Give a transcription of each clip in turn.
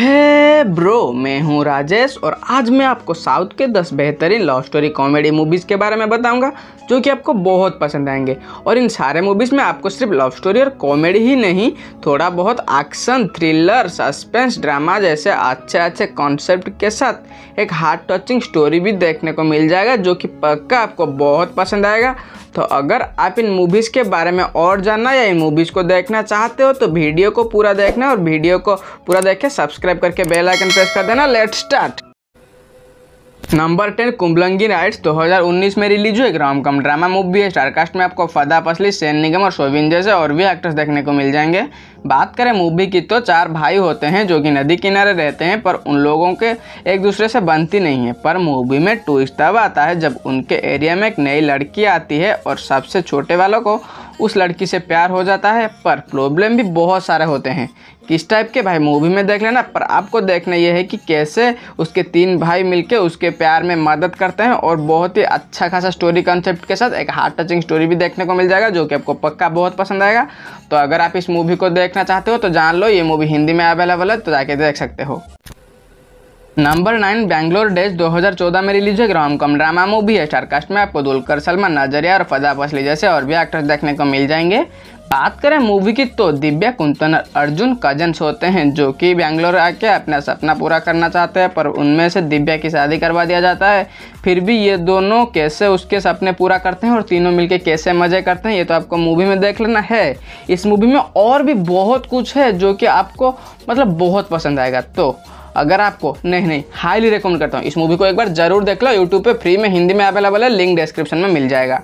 Hey! Bro मैं हूं राजेश और आज मैं आपको साउथ के 10 बेहतरीन लव स्टोरी कॉमेडी मूवीज़ के बारे में बताऊंगा जो कि आपको बहुत पसंद आएंगे और इन सारे मूवीज़ में आपको सिर्फ लव स्टोरी और कॉमेडी ही नहीं थोड़ा बहुत एक्शन थ्रिलर सस्पेंस ड्रामा जैसे अच्छे अच्छे कॉन्सेप्ट के साथ एक हार्ट टचिंग स्टोरी भी देखने को मिल जाएगा जो कि पक्का आपको बहुत पसंद आएगा तो अगर आप इन मूवीज़ के बारे में और जानना या इन मूवीज़ को देखना चाहते हो तो वीडियो को पूरा देखना और वीडियो को पूरा देख के सब्सक्राइब करके बेल आइकन प्रेस कर देना let start number ten Kumbalangi Nights 2019 में रिलीज हुई एक रोम कम ड्रामा मूवी है स्टारकास्ट में आपको फदा पसली सैन निगम और शोविन जैसे और भी एक्टर्स देखने को मिल जाएंगे बात करें मूवी की तो चार भाई होते हैं जो कि नदी किनारे रहते हैं पर उन लोगों के एक दूसरे से बनती नहीं है पर मूवी में ट्विस्ट तब आता है जब उनके एरिया में एक नई लड़की आती है और सबसे छोटे वालों को उस लड़की से प्यार हो जाता है पर प्रॉब्लम भी बहुत सारे होते हैं किस टाइप के भाई मूवी में देख लेना पर आपको देखना यह है कि कैसे उसके तीन भाई मिलके उसके प्यार में मदद करते हैं और बहुत ही अच्छा खासा स्टोरी कंसेप्ट के साथ एक हार्ट टचिंग स्टोरी भी देखने को मिल जाएगा जो कि आपको पक्का बहुत पसंद आएगा तो अगर आप इस मूवी को देख देखना चाहते हो तो जान लो ये मूवी हिंदी में अवेलेबल है तो जाके देख सकते हो नंबर नाइन बैंगलोर डेज 2014 में रिलीज हुई रॉम कॉम ड्रामा मूवी है स्टारकास्ट में आपको दुलकर सलमान नजरिया और फजा फसली जैसे और भी एक्टर्स देखने को मिल जाएंगे बात करें मूवी की तो दिव्या कुंतन और अर्जुन कजन होते हैं जो कि बैंगलोर आके अपना सपना पूरा करना चाहते हैं पर उनमें से दिव्या की शादी करवा दिया जाता है फिर भी ये दोनों कैसे उसके सपने पूरा करते हैं और तीनों मिलके कैसे मज़े करते हैं ये तो आपको मूवी में देख लेना है इस मूवी में और भी बहुत कुछ है जो कि आपको मतलब बहुत पसंद आएगा तो अगर आपको नहीं नहीं हाईली रिकमेंड करता हूँ इस मूवी को एक बार जरूर देख लो यूट्यूब पे फ्री में हिंदी में अवेलेबल है लिंक डिस्क्रिप्शन में मिल जाएगा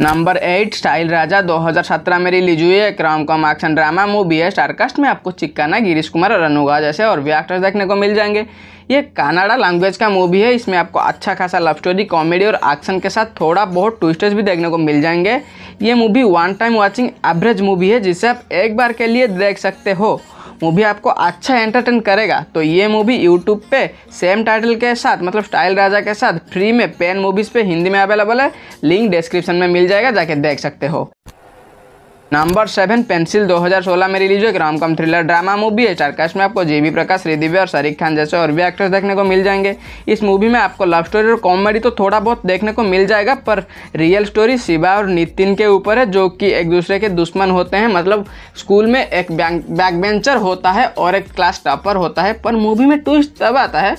नंबर एट स्टाइल राजा 2017 में रिलीज हुई है rom com action drama movie है स्टारकास्ट में आपको चिक्काना गिरीश कुमार और अनुगा जैसे और भी एक्टर्स देखने को मिल जाएंगे ये कनाडा लैंग्वेज का मूवी है इसमें आपको अच्छा खासा लव स्टोरी कॉमेडी और एक्शन के साथ थोड़ा बहुत ट्विस्टर्स भी देखने को मिल जाएंगे ये movie one time watching average movie है जिसे आप एक बार के लिए देख सकते हो मूवी आपको अच्छा एंटरटेन करेगा तो ये मूवी यूट्यूब पे सेम टाइटल के साथ मतलब स्टाइल राजा के साथ फ्री में पेन मूवीज़ पे हिंदी में अवेलेबल है लिंक डिस्क्रिप्शन में मिल जाएगा जाके देख सकते हो नंबर सेवन पेंसिल 2016 में रिलीज हुई एक रामकम थ्रिलर ड्रामा मूवी है स्टारकास्ट में आपको जेबी प्रकाश श्रीदिव्या और शारिक खान जैसे और भी एक्टर्स देखने को मिल जाएंगे इस मूवी में आपको लव स्टोरी और कॉमेडी तो थोड़ा बहुत देखने को मिल जाएगा पर रियल स्टोरी शिवा और नितिन के ऊपर है जो कि एक दूसरे के दुश्मन होते हैं मतलब स्कूल में एक बैक बेंचर होता है और एक क्लास टॉपर होता है पर मूवी में ट्विस्ट तब आता है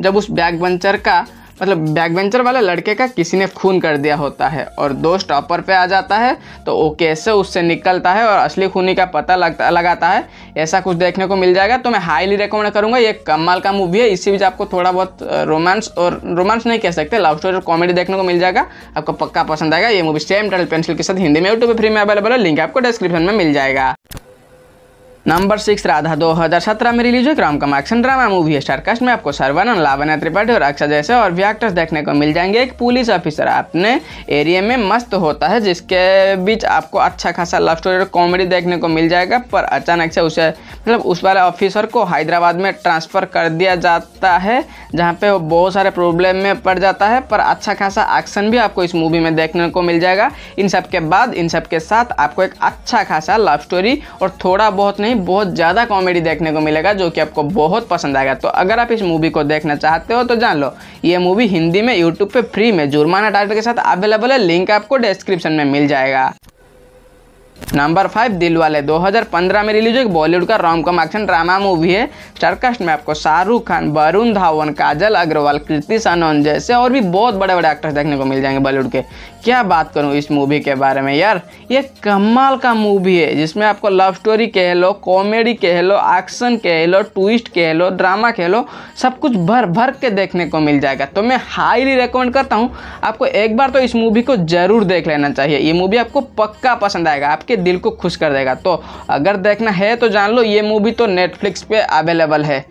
जब उस बैक बेंचर का मतलब बैक वाले लड़के का किसी ने खून कर दिया होता है और दोस्त टॉपर पे आ जाता है तो वो कैसे उससे निकलता है और असली खूनी का पता लगता लगाता है ऐसा कुछ देखने को मिल जाएगा तो मैं हाईली रिकमेंड करूँगा ये कमाल का मूवी है इसी बीच आपको थोड़ा बहुत रोमांस और रोमांस नहीं कह सकते लव स्टोरी और कॉमेडी देखने को मिल जाएगा आपको पक्का पसंद आएगा ये मूवी सेम टाइटल पेंसिल के साथ हिंदी में यूट्यूब फ्री में अवेलेबल है लिंक आपको डिस्क्रिप्शन में मिल जाएगा नंबर सिक्स राधा 2017 में रिलीज हुई rom com action drama movie star cast में आपको सरवानंद लावना त्रिपाठी और अक्षय जैसे और भी एक्टर्स देखने को मिल जाएंगे एक पुलिस ऑफिसर अपने एरिया में मस्त होता है जिसके बीच आपको अच्छा खासा लव स्टोरी और कॉमेडी देखने को मिल जाएगा पर अचानक से उसे मतलब उस वाले ऑफिसर को हैदराबाद में ट्रांसफ़र कर दिया जाता है जहाँ पे वो बहुत सारे प्रॉब्लम में पड़ जाता है पर अच्छा खासा एक्शन भी आपको इस मूवी में देखने को मिल जाएगा इन सब के बाद इन सब के साथ आपको एक अच्छा खासा लव स्टोरी और थोड़ा बहुत नहीं में बहुत ज़्यादा कॉमेडी देखने को मिलेगा जो कि आपको बहुत पसंद आएगा तो अगर आप इस मूवी को देखना चाहते हो तो जान लो ये मूवी हिंदी में यूट्यूब पे फ्री में जुर्माना टाइटल के साथ अवेलेबल है लिंक आपको डिस्क्रिप्शन में मिल जाएगा नंबर फाइव दिल वाले पंद्रह में रिलीज हुई बॉलीवुड का rom com action drama movie है स्टारकास्ट में आपको शाहरुख खान वरुण धावन काजल अग्रवाल कृति सनोन जैसे और भी बहुत बड़े बड़े एक्टर्स देखने को मिल जाएंगे बॉलीवुड के क्या बात करूँ इस मूवी के बारे में यार ये कमाल का मूवी है जिसमें आपको लव स्टोरी कह लो कॉमेडी कह लो एक्शन कह लो ट्विस्ट कह लो ड्रामा कह लो सब कुछ भर भर के देखने को मिल जाएगा तो मैं हाईली रिकमेंड करता हूँ आपको एक बार तो इस मूवी को ज़रूर देख लेना चाहिए ये मूवी आपको पक्का पसंद आएगा आप आपके दिल को खुश कर देगा तो अगर देखना है तो जान लो ये मूवी तो नेटफ्लिक्स पे अवेलेबल है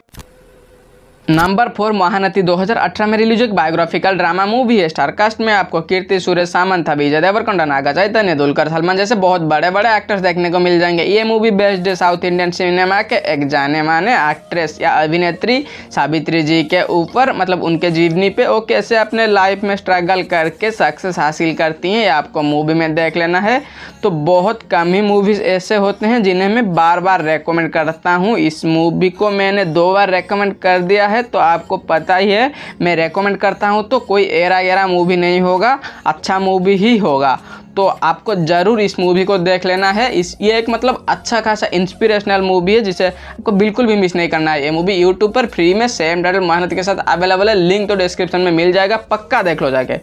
नंबर फोर महानती 2018 में रिलीज एक बायोग्राफिकल ड्रामा मूवी है स्टारकास्ट में आपको कीर्ति सुरेश सामंत विजय देवरकोंडा नागा चैतन्य दुलकर सलमान जैसे बहुत बड़े बड़े एक्टर्स देखने को मिल जाएंगे ये movie based South Indian cinema के एक जाने माने एक्ट्रेस या अभिनेत्री सावित्री जी के ऊपर मतलब उनके जीवनी पे वो कैसे अपने लाइफ में स्ट्रगल करके सक्सेस हासिल करती हैं ये आपको मूवी में देख लेना है तो बहुत कम ही मूवीज़ ऐसे होते हैं जिन्हें मैं बार बार रेकमेंड करता हूँ इस मूवी को मैंने दो बार रेकमेंड कर दिया है है तो आपको पता ही है मैं रेकमेंड करता हूँ तो कोई एरा एरा मूवी नहीं होगा अच्छा मूवी ही होगा तो आपको ज़रूर इस मूवी को देख लेना है इस ये एक मतलब अच्छा खासा इंस्पिरेशनल मूवी है जिसे आपको बिल्कुल भी मिस नहीं करना है ये मूवी यूट्यूब पर फ्री में सेम टाइटल मेहनत के साथ अवेलेबल है लिंक तो डिस्क्रिप्शन में मिल जाएगा पक्का देख लो जाके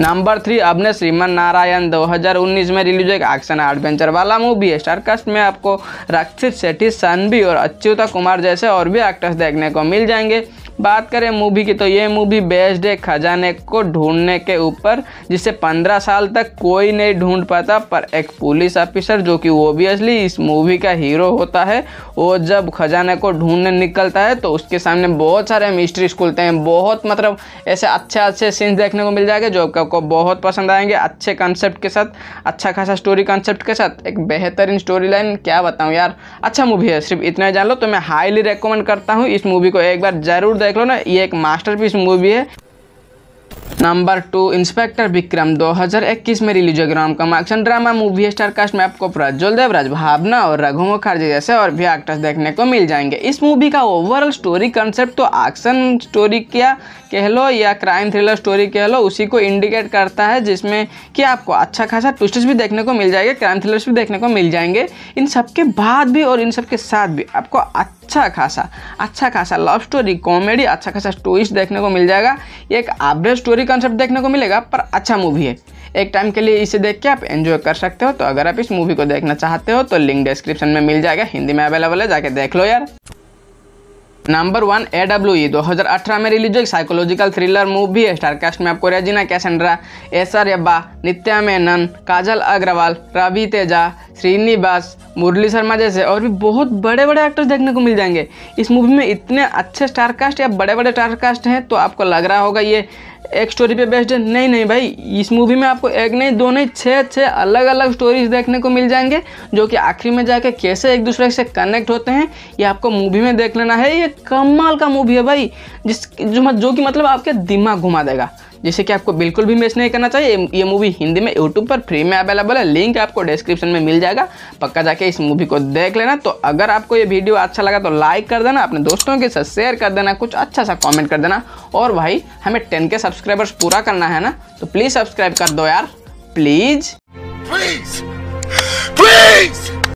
नंबर थ्री अब ने नारायण 2019 में रिलीज एक एक्शन एडवेंचर वाला मूवी है स्टारकास्ट में आपको रक्षित सेठी सनबी और अच्युता कुमार जैसे और भी एक्टर्स देखने को मिल जाएंगे बात करें मूवी की तो ये मूवी बेस्ड है खजाने को ढूंढने के ऊपर जिसे पंद्रह साल तक कोई नहीं ढूंढ पाता पर एक पुलिस ऑफिसर जो कि ओबियसली इस मूवी का हीरो होता है वो जब खजाने को ढूंढने निकलता है तो उसके सामने बहुत सारे मिस्ट्रीज खुलते हैं बहुत मतलब ऐसे अच्छे अच्छे सीन्स देखने को मिल जाएंगे जो आपको बहुत पसंद आएंगे अच्छे कंसेप्ट के साथ अच्छा खासा स्टोरी कंसेप्ट के साथ एक बेहतरीन स्टोरी लाइन क्या बताऊँ यार अच्छा मूवी है सिर्फ इतना जान लो तो मैं हाईली रिकमेंड करता हूँ इस मूवी को एक बार ज़रूर देख देख लो ना ये एक मास्टरपीस मूवी है नंबर टू इंस्पेक्टर विक्रम 2021 में रिलीज होगी rom com action drama movie star cast में आपको प्रज्वल देवराज भावना और रघु मुखर्जी जैसे और भी एक्टर्स देखने को मिल जाएंगे इस मूवी का ओवरऑल स्टोरी कंसेप्ट तो एक्शन स्टोरी क्या कह लो या क्राइम थ्रिलर स्टोरी कह लो उसी को इंडिकेट करता है जिसमें कि आपको अच्छा खासा ट्विस्ट भी देखने को मिल जाएगा क्राइम थ्रिलर्स भी देखने को मिल जाएंगे इन सबके बाद भी और इन सबके साथ भी आपको अच्छा खासा अच्छा खासा लव स्टोरी कॉमेडी अच्छा खासा ट्विस्ट देखने को मिल जाएगा एक एवरेज स्टोरी कॉन्सेप्ट देखने को मिलेगा पर अच्छा मूवी है एक टाइम के लिए इसे देख के आप एंजॉय कर सकते हो तो अगर आप इस मूवी को देखना चाहते हो तो लिंक डिस्क्रिप्शन में मिल जाएगा हिंदी में अवेलेबल है जाके देख लो यार number one A W E दो में रिलीज हुई साइकोलॉजिकल थ्रिलर मूवी है स्टारकास्ट में आपको रेजिना कैसेंड्रा आर अब्बा नित्या मेनन काजल अग्रवाल रवि तेजा श्रीनिवास मुरली शर्मा जैसे और भी बहुत बड़े बड़े एक्टर्स देखने को मिल जाएंगे इस मूवी में इतने अच्छे स्टारकास्ट या बड़े बड़े स्टारकास्ट हैं तो आपको लग रहा होगा ये एक स्टोरी पे बेस्ड है नहीं नहीं भाई इस मूवी में आपको एक नहीं दो नहीं छः छः अलग अलग स्टोरीज देखने को मिल जाएंगे जो कि आखिरी में जाके कैसे एक दूसरे से कनेक्ट होते हैं ये आपको मूवी में देख लेना है ये कमाल का मूवी है भाई जिस जो, जो कि मतलब आपके दिमाग घुमा देगा जिसे कि आपको बिल्कुल भी मिस नहीं करना चाहिए ये मूवी हिंदी में यूट्यूब पर फ्री में अवेलेबल है लिंक आपको डिस्क्रिप्शन में मिल जाएगा पक्का जाके इस मूवी को देख लेना तो अगर आपको ये वीडियो अच्छा लगा तो लाइक कर देना अपने दोस्तों के साथ शेयर कर देना कुछ अच्छा सा कॉमेंट कर देना और भाई हमें टेन के सब्सक्राइबर्स पूरा करना है ना तो प्लीज़ सब्सक्राइब कर दो यार प्लीज़ प्लीज़ प्लीज़